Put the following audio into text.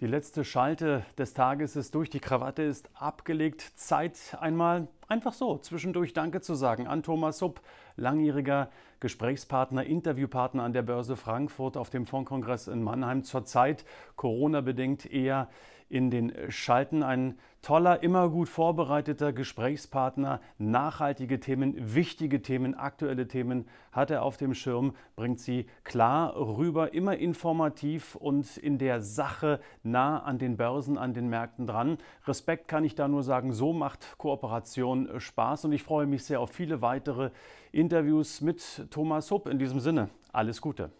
Die letzte Schalte des Tages ist durch, die Krawatte ist abgelegt. Zeit einmal einfach so zwischendurch Danke zu sagen an Thomas Supp, langjähriger Gesprächspartner, Interviewpartner an der Börse Frankfurt auf dem Fondskongress in Mannheim. Zurzeit Corona-bedingt eher in den Schalten. Ein toller, immer gut vorbereiteter Gesprächspartner, nachhaltige Themen, wichtige Themen, aktuelle Themen hat er auf dem Schirm, bringt sie klar rüber, immer informativ und in der Sache nah an den Börsen, an den Märkten dran. Respekt kann ich da nur sagen, so macht Kooperation Spaß und ich freue mich sehr auf viele weitere Interviews mit Thomas Hupp. In diesem Sinne, alles Gute.